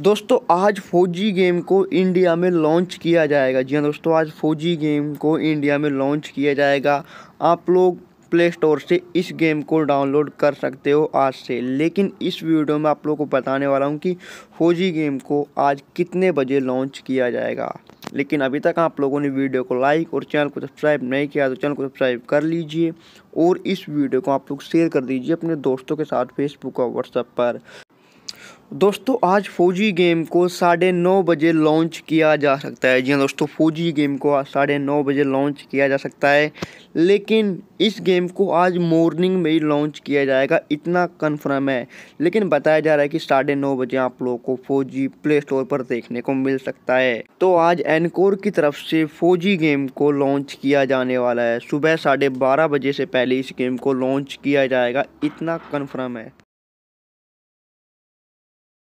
दोस्तों आज फौजी गेम को इंडिया में लॉन्च किया जाएगा जी हाँ दोस्तों आज फौजी गेम को इंडिया में लॉन्च किया जाएगा आप लोग प्ले स्टोर से इस गेम को डाउनलोड कर सकते हो आज से लेकिन इस वीडियो में आप लोगों को बताने वाला हूँ कि फौजी गेम को आज कितने बजे लॉन्च किया जाएगा लेकिन अभी तक आप लोगों ने वीडियो को लाइक और चैनल को सब्सक्राइब नहीं किया तो चैनल को सब्सक्राइब कर लीजिए और इस वीडियो को आप लोग शेयर कर दीजिए अपने दोस्तों के साथ फेसबुक और व्हाट्सएप पर दोस्तों आज फौजी गेम को साढ़े नौ बजे लॉन्च किया जा सकता है जी हाँ दोस्तों फौजी गेम को आज साढ़े नौ बजे लॉन्च किया जा सकता है लेकिन इस गेम को आज मॉर्निंग में ही लॉन्च किया जाएगा इतना कन्फर्म है लेकिन बताया जा रहा है कि साढ़े नौ बजे आप लोगों को फौजी प्ले स्टोर पर देखने को मिल सकता है तो आज एनकोर की तरफ से फौजी गेम को लॉन्च किया जाने वाला है सुबह साढ़े बारह बजे से पहले इस गेम को लॉन्च किया जाएगा इतना कन्फर्म है